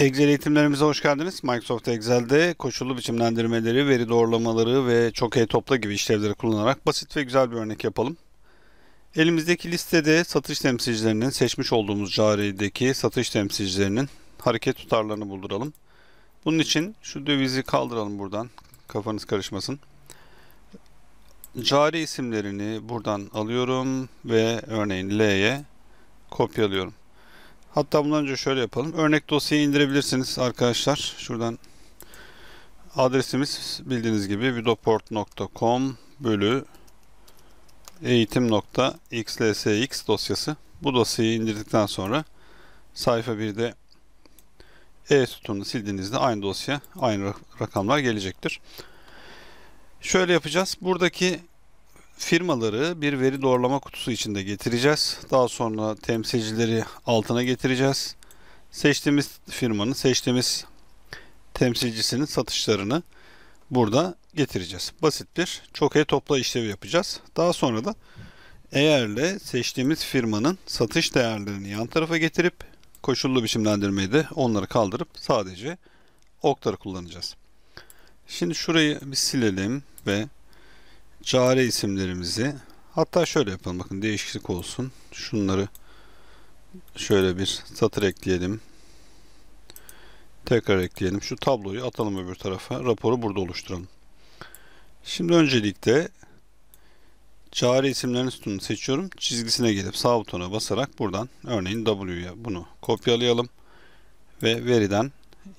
Excel eğitimlerimize hoş geldiniz. Microsoft Excel'de koşullu biçimlendirmeleri, veri doğrulamaları ve çok e topla gibi işlevleri kullanarak basit ve güzel bir örnek yapalım. Elimizdeki listede satış temsilcilerinin seçmiş olduğumuz carideki satış temsilcilerinin hareket tutarlarını bulduralım. Bunun için şu dövizi kaldıralım buradan. Kafanız karışmasın. Cari isimlerini buradan alıyorum ve örneğin L'ye kopyalıyorum. Hatta bundan önce şöyle yapalım. Örnek dosyayı indirebilirsiniz arkadaşlar. Şuradan adresimiz bildiğiniz gibi vidoport.com bölü eğitim.xlsx dosyası. Bu dosyayı indirdikten sonra sayfa 1'de e-sütununu sildiğinizde aynı dosya, aynı rakamlar gelecektir. Şöyle yapacağız. Buradaki firmaları bir veri doğrulama kutusu içinde getireceğiz. Daha sonra temsilcileri altına getireceğiz. Seçtiğimiz firmanın, seçtiğimiz temsilcisinin satışlarını burada getireceğiz. Basit bir çok e topla işlevi yapacağız. Daha sonra da eğerle seçtiğimiz firmanın satış değerlerini yan tarafa getirip koşullu biçimlendirmeyi de onları kaldırıp sadece okları kullanacağız. Şimdi şurayı bir silelim ve çare isimlerimizi hatta şöyle yapalım bakın değişiklik olsun. Şunları şöyle bir satır ekleyelim. Tekrar ekleyelim. Şu tabloyu atalım öbür tarafa. Raporu burada oluşturalım. Şimdi öncelikle çare isimlerini sütununu seçiyorum. Çizgisine gelip sağ butona basarak buradan örneğin W'ya bunu kopyalayalım. Ve veriden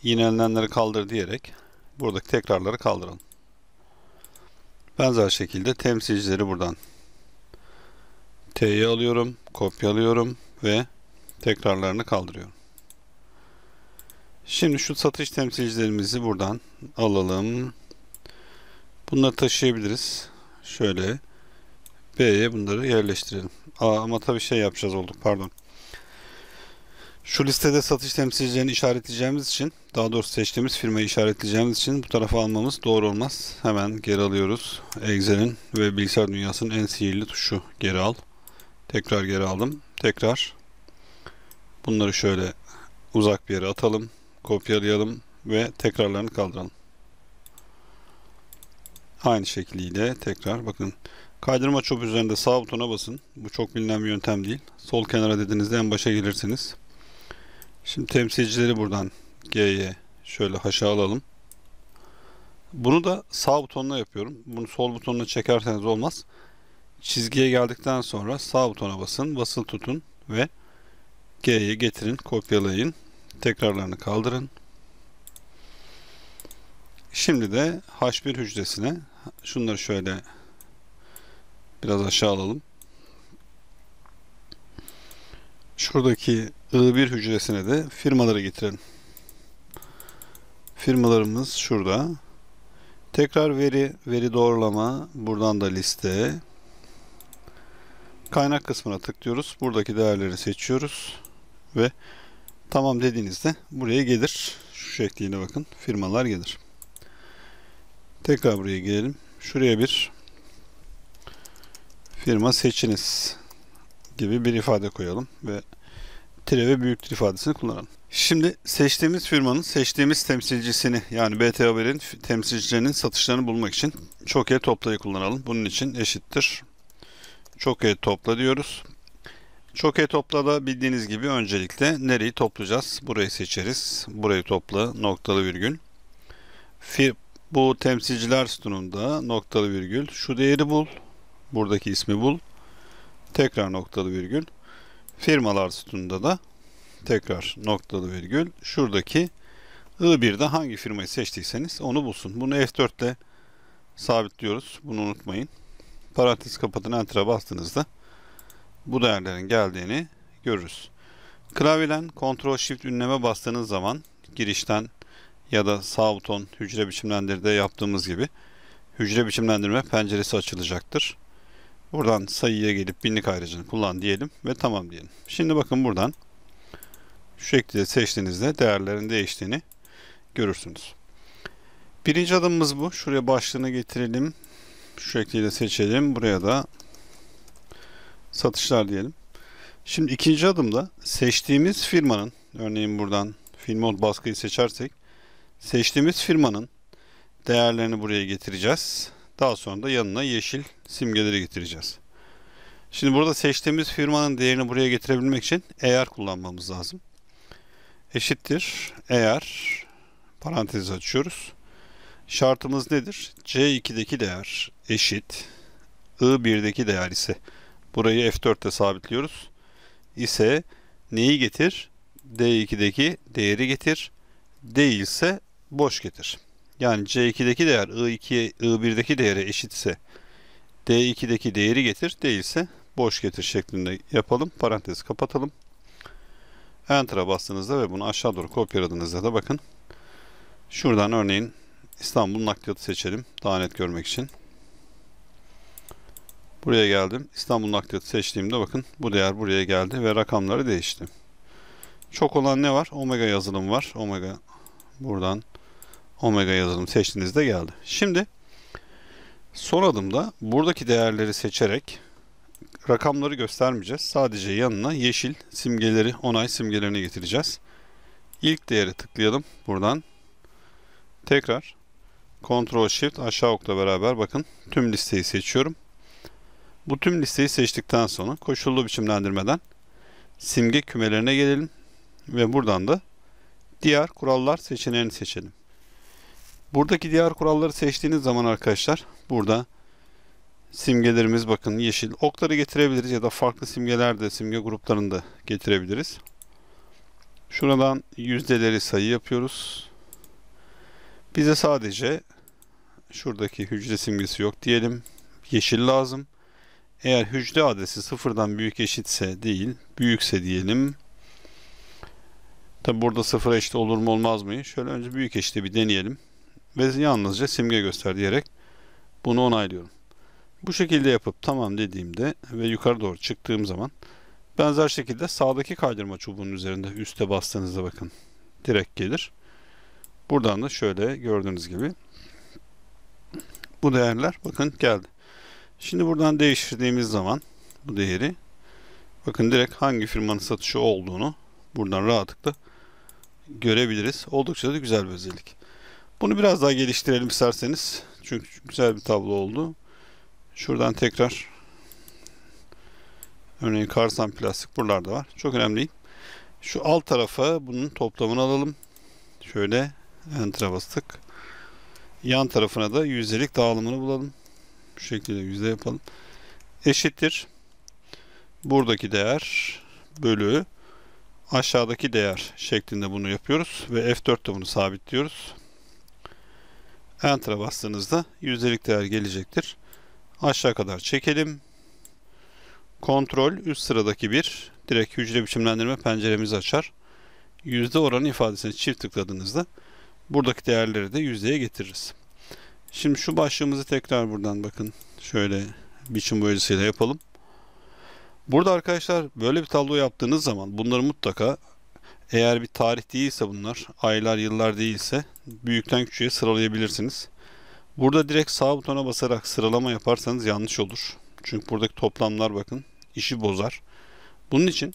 yenilenenleri kaldır diyerek buradaki tekrarları kaldıralım. Benzer şekilde temsilcileri buradan T'ye alıyorum, kopyalıyorum ve tekrarlarını kaldırıyorum. Şimdi şu satış temsilcilerimizi buradan alalım. Bunları taşıyabiliriz. Şöyle B'ye bunları yerleştirelim. Aa, ama tabii şey yapacağız olduk pardon. Şu listede satış temsilcilerini işaretleyeceğimiz için, daha doğrusu seçtiğimiz firmayı işaretleyeceğimiz için bu tarafa almamız doğru olmaz. Hemen geri alıyoruz. Excel'in ve bilgisayar dünyasının en sihirli tuşu geri al. Tekrar geri aldım. Tekrar bunları şöyle uzak bir yere atalım, kopyalayalım ve tekrarlarını kaldıralım. Aynı şekliyle tekrar bakın kaydırma çöp üzerinde sağ butona basın. Bu çok bilinen bir yöntem değil. Sol kenara dediğinizde en başa gelirsiniz. Şimdi temsilcileri buradan G'ye şöyle haşa alalım. Bunu da sağ butonla yapıyorum. Bunu sol butonla çekerseniz olmaz. Çizgiye geldikten sonra sağ butona basın, basılı tutun ve G'ye getirin, kopyalayın. Tekrarlarını kaldırın. Şimdi de H1 hücresine şunları şöyle biraz aşağı alalım. şuradaki I1 hücresine de firmaları getirelim. Firmalarımız şurada. Tekrar veri, veri doğrulama. Buradan da liste. Kaynak kısmına tıklıyoruz. Buradaki değerleri seçiyoruz. Ve tamam dediğinizde buraya gelir. Şu şekliyle bakın. Firmalar gelir. Tekrar buraya gelelim. Şuraya bir firma seçiniz gibi bir ifade koyalım ve tire ve büyüktür ifadesini kullanalım. Şimdi seçtiğimiz firmanın seçtiğimiz temsilcisini yani BT Haber'in temsilcilerinin satışlarını bulmak için çok e toplayı kullanalım. Bunun için eşittir. Çok e topla diyoruz. Çok e topla da bildiğiniz gibi öncelikle nereyi toplayacağız? Burayı seçeriz. Burayı topla noktalı virgül. Fir bu temsilciler sütununda noktalı virgül. Şu değeri bul. Buradaki ismi bul. Tekrar noktalı virgül firmalar sütununda da tekrar noktalı virgül şuradaki I1'de hangi firmayı seçtiyseniz onu bulsun. Bunu F4 ile sabitliyoruz. Bunu unutmayın. Parantez kapatın Enter'a bastığınızda bu değerlerin geldiğini görürüz. Klavyeden Ctrl Shift ünleme bastığınız zaman girişten ya da sağ buton hücre biçimlendirde yaptığımız gibi hücre biçimlendirme penceresi açılacaktır. Buradan sayıya gelip binlik ayrıcını kullan diyelim ve tamam diyelim. Şimdi bakın buradan şu şekilde seçtiğinizde değerlerin değiştiğini görürsünüz. Birinci adımımız bu. Şuraya başlığını getirelim. Şu şekilde seçelim. Buraya da satışlar diyelim. Şimdi ikinci adımda seçtiğimiz firmanın örneğin buradan Filmol baskıyı seçersek seçtiğimiz firmanın değerlerini buraya getireceğiz. Daha sonra da yanına yeşil simgeleri getireceğiz. Şimdi burada seçtiğimiz firmanın değerini buraya getirebilmek için eğer kullanmamız lazım. Eşittir eğer parantezi açıyoruz. Şartımız nedir? C2'deki değer eşit I1'deki değer ise burayı F4'te sabitliyoruz. İse neyi getir? D2'deki değeri getir. Değilse boş getir yani C2'deki değer i 2 I1'deki değere eşitse D2'deki değeri getir değilse boş getir şeklinde yapalım. Parantezi kapatalım. Enter'a bastığınızda ve bunu aşağı doğru kopyaladığınızda da bakın. Şuradan örneğin İstanbul nakliyatı seçelim. Daha net görmek için. Buraya geldim. İstanbul nakliyatı seçtiğimde bakın bu değer buraya geldi ve rakamları değişti. Çok olan ne var? Omega yazılım var. Omega buradan omega yazalım seçtiğinizde geldi. Şimdi son adımda buradaki değerleri seçerek rakamları göstermeyeceğiz. Sadece yanına yeşil simgeleri, onay simgelerini getireceğiz. İlk değeri tıklayalım buradan. Tekrar Ctrl Shift aşağı okla beraber bakın tüm listeyi seçiyorum. Bu tüm listeyi seçtikten sonra koşullu biçimlendirmeden simge kümelerine gelelim ve buradan da diğer kurallar seçeneğini seçelim. Buradaki diğer kuralları seçtiğiniz zaman arkadaşlar burada simgelerimiz bakın yeşil okları getirebiliriz ya da farklı simgeler de simge gruplarını da getirebiliriz. Şuradan yüzdeleri sayı yapıyoruz. Bize sadece şuradaki hücre simgesi yok diyelim. Yeşil lazım. Eğer hücre adresi sıfırdan büyük eşitse değil, büyükse diyelim. Tabi burada sıfır eşit olur mu olmaz mı? Şöyle önce büyük eşit bir deneyelim ve yalnızca simge göster diyerek bunu onaylıyorum. Bu şekilde yapıp tamam dediğimde ve yukarı doğru çıktığım zaman benzer şekilde sağdaki kaydırma çubuğunun üzerinde üste bastığınızda bakın direkt gelir. Buradan da şöyle gördüğünüz gibi bu değerler bakın geldi. Şimdi buradan değiştirdiğimiz zaman bu değeri bakın direkt hangi firmanın satışı olduğunu buradan rahatlıkla görebiliriz. Oldukça da güzel bir özellik. Bunu biraz daha geliştirelim isterseniz. Çünkü güzel bir tablo oldu. Şuradan tekrar örneğin karsan plastik buralarda var. Çok önemli değil. Şu alt tarafa bunun toplamını alalım. Şöyle enter'a bastık. Yan tarafına da yüzdelik dağılımını bulalım. Bu şekilde yüzde yapalım. Eşittir. Buradaki değer bölü aşağıdaki değer şeklinde bunu yapıyoruz ve F4'te bunu sabitliyoruz. Enter'a bastığınızda yüzdelik değer gelecektir. Aşağı kadar çekelim. Kontrol üst sıradaki bir direkt hücre biçimlendirme penceremizi açar. Yüzde oranı ifadesine çift tıkladığınızda buradaki değerleri de yüzdeye getiririz. Şimdi şu başlığımızı tekrar buradan bakın şöyle biçim boyasıyla yapalım. Burada arkadaşlar böyle bir tablo yaptığınız zaman bunları mutlaka eğer bir tarih değilse bunlar, aylar, yıllar değilse büyükten küçüğe sıralayabilirsiniz. Burada direkt sağ butona basarak sıralama yaparsanız yanlış olur. Çünkü buradaki toplamlar bakın işi bozar. Bunun için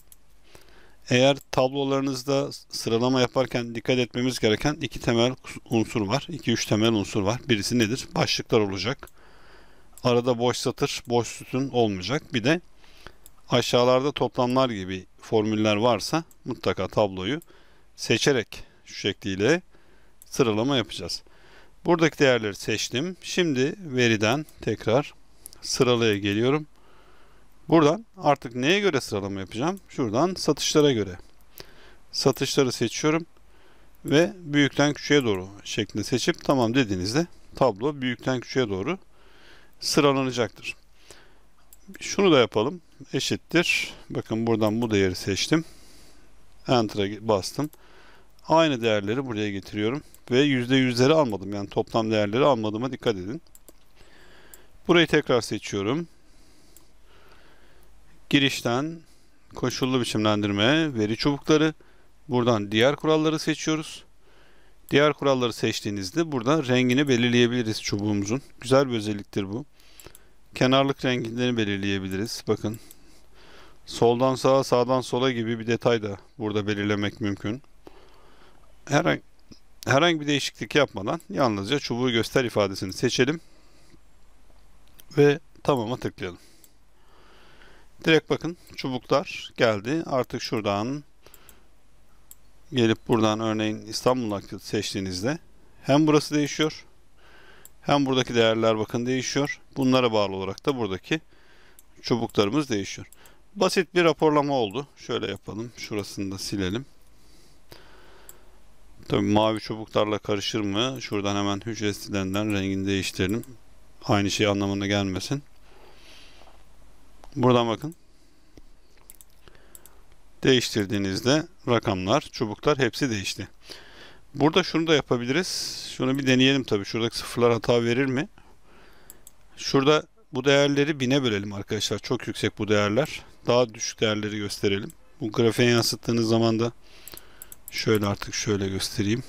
eğer tablolarınızda sıralama yaparken dikkat etmemiz gereken iki temel unsur var. iki üç temel unsur var. Birisi nedir? Başlıklar olacak. Arada boş satır, boş sütun olmayacak. Bir de aşağılarda toplamlar gibi formüller varsa mutlaka tabloyu seçerek şu şekliyle sıralama yapacağız. Buradaki değerleri seçtim. Şimdi veriden tekrar sıralaya geliyorum. Buradan artık neye göre sıralama yapacağım? Şuradan satışlara göre. Satışları seçiyorum ve büyükten küçüğe doğru şeklinde seçip tamam dediğinizde tablo büyükten küçüğe doğru sıralanacaktır. Şunu da yapalım. Eşittir. Bakın buradan bu değeri seçtim. Enter'a bastım. Aynı değerleri buraya getiriyorum. Ve yüzde yüzleri almadım. Yani toplam değerleri almadığıma dikkat edin. Burayı tekrar seçiyorum. Girişten koşullu biçimlendirme, veri çubukları. Buradan diğer kuralları seçiyoruz. Diğer kuralları seçtiğinizde burada rengini belirleyebiliriz çubuğumuzun. Güzel bir özelliktir bu kenarlık rengini belirleyebiliriz. Bakın soldan sağa sağdan sola gibi bir detay da burada belirlemek mümkün. Herhangi, herhangi bir değişiklik yapmadan yalnızca çubuğu göster ifadesini seçelim ve tamama tıklayalım. Direkt bakın çubuklar geldi. Artık şuradan gelip buradan örneğin İstanbul nakli seçtiğinizde hem burası değişiyor hem buradaki değerler bakın değişiyor. Bunlara bağlı olarak da buradaki çubuklarımız değişiyor. Basit bir raporlama oldu. Şöyle yapalım. Şurasını da silelim. Tabii mavi çubuklarla karışır mı? Şuradan hemen hücre stilinden rengini değiştirelim. Aynı şey anlamına gelmesin. Buradan bakın. Değiştirdiğinizde rakamlar, çubuklar hepsi değişti. Burada şunu da yapabiliriz. Şunu bir deneyelim tabii. Şuradaki sıfırlar hata verir mi? Şurada bu değerleri bine bölelim arkadaşlar. Çok yüksek bu değerler. Daha düşük değerleri gösterelim. Bu grafiğe yansıttığınız zaman da şöyle artık şöyle göstereyim.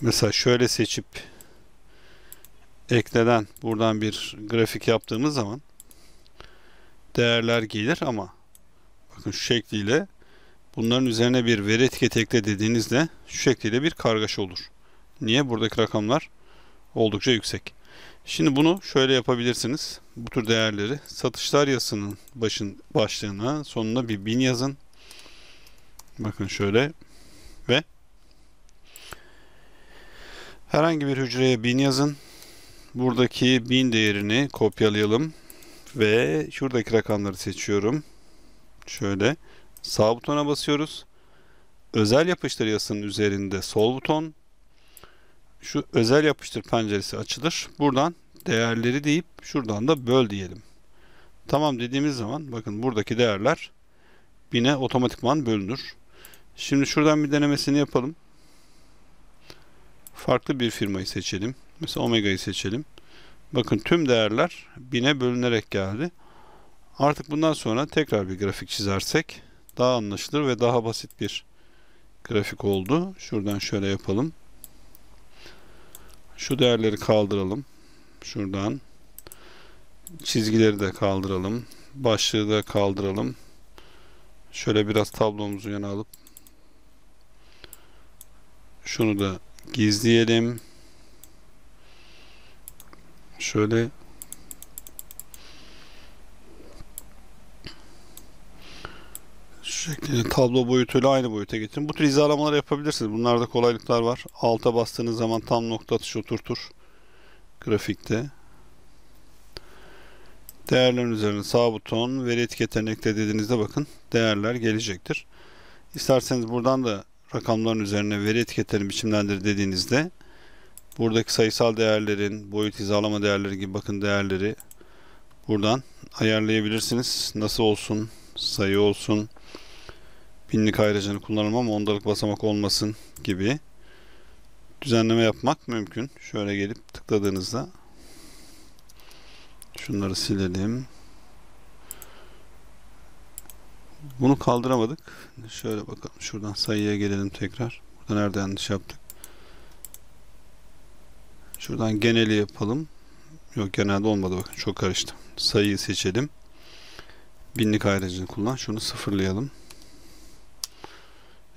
Mesela şöyle seçip ekleden buradan bir grafik yaptığımız zaman değerler gelir ama bakın şu şekliyle Bunların üzerine bir veri etiketi ekle dediğinizde şu şekilde bir kargaşa olur. Niye? Buradaki rakamlar oldukça yüksek. Şimdi bunu şöyle yapabilirsiniz. Bu tür değerleri satışlar yasının başın başlığına sonuna bir bin yazın. Bakın şöyle ve herhangi bir hücreye bin yazın. Buradaki bin değerini kopyalayalım ve şuradaki rakamları seçiyorum. Şöyle sağ butona basıyoruz. Özel yapıştır yasının üzerinde sol buton. Şu özel yapıştır penceresi açılır. Buradan değerleri deyip şuradan da böl diyelim. Tamam dediğimiz zaman bakın buradaki değerler bine otomatikman bölünür. Şimdi şuradan bir denemesini yapalım. Farklı bir firmayı seçelim. Mesela Omega'yı seçelim. Bakın tüm değerler bine bölünerek geldi. Artık bundan sonra tekrar bir grafik çizersek daha anlaşılır ve daha basit bir grafik oldu. Şuradan şöyle yapalım. Şu değerleri kaldıralım. Şuradan çizgileri de kaldıralım. Başlığı da kaldıralım. Şöyle biraz tablomuzu yana alıp şunu da gizleyelim. Şöyle E, tablo boyutuyla aynı boyuta getirin. Bu tür hizalamalar yapabilirsiniz. Bunlarda kolaylıklar var. Alta bastığınız zaman tam nokta atışı oturtur grafikte. Değerlerin üzerine sağ buton veri etiketlerini eklediğinizde bakın değerler gelecektir. İsterseniz buradan da rakamların üzerine veri etiketlerini biçimlendir dediğinizde buradaki sayısal değerlerin boyut hizalama değerleri gibi bakın değerleri buradan ayarlayabilirsiniz. Nasıl olsun sayı olsun binlik ayracını kullanalım ama ondalık basamak olmasın gibi düzenleme yapmak mümkün. Şöyle gelip tıkladığınızda şunları silelim. Bunu kaldıramadık. Şöyle bakalım. Şuradan sayıya gelelim tekrar. Burada nerede yanlış yaptık? Şuradan geneli yapalım. Yok genelde olmadı bakın. Çok karıştı. Sayıyı seçelim. Binlik ayracını kullan. Şunu sıfırlayalım.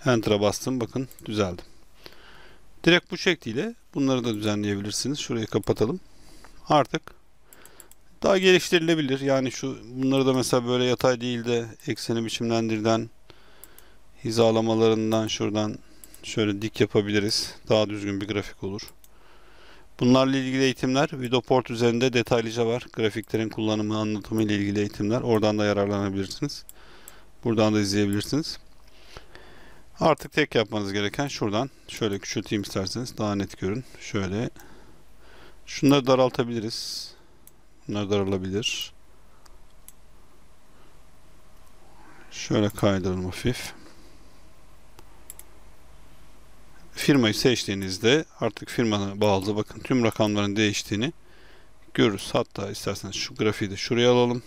Enter'a bastım. Bakın düzeldi. Direkt bu şekliyle bunları da düzenleyebilirsiniz. Şurayı kapatalım. Artık daha geliştirilebilir. Yani şu bunları da mesela böyle yatay değil de ekseni biçimlendirden hizalamalarından şuradan şöyle dik yapabiliriz. Daha düzgün bir grafik olur. Bunlarla ilgili eğitimler Vidoport üzerinde detaylıca var. Grafiklerin kullanımı, anlatımı ile ilgili eğitimler. Oradan da yararlanabilirsiniz. Buradan da izleyebilirsiniz. Artık tek yapmanız gereken şuradan şöyle küçülteyim isterseniz daha net görün. Şöyle şunları daraltabiliriz. Bunlar daralabilir. Şöyle kaydıralım hafif. Firmayı seçtiğinizde artık firmana bağlı bakın tüm rakamların değiştiğini görürüz. Hatta isterseniz şu grafiği de şuraya alalım.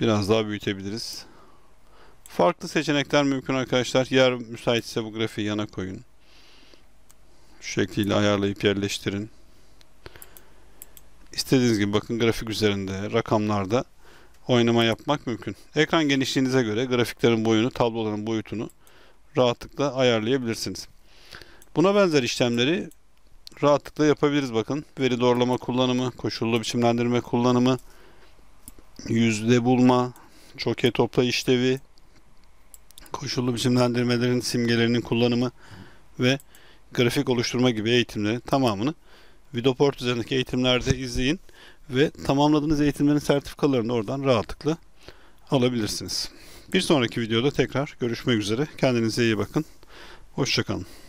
Biraz daha büyütebiliriz. Farklı seçenekler mümkün arkadaşlar. Yer müsaitse bu grafiği yana koyun. Şu şekliyle ayarlayıp yerleştirin. İstediğiniz gibi bakın grafik üzerinde, rakamlarda oynama yapmak mümkün. Ekran genişliğinize göre grafiklerin boyunu, tabloların boyutunu rahatlıkla ayarlayabilirsiniz. Buna benzer işlemleri rahatlıkla yapabiliriz bakın. Veri doğrulama kullanımı, koşullu biçimlendirme kullanımı, yüzde bulma, çoke topla işlevi, koşullu biçimlendirmelerin simgelerinin kullanımı ve grafik oluşturma gibi eğitimlerin tamamını Vidoport üzerindeki eğitimlerde izleyin ve tamamladığınız eğitimlerin sertifikalarını oradan rahatlıkla alabilirsiniz. Bir sonraki videoda tekrar görüşmek üzere. Kendinize iyi bakın. Hoşçakalın.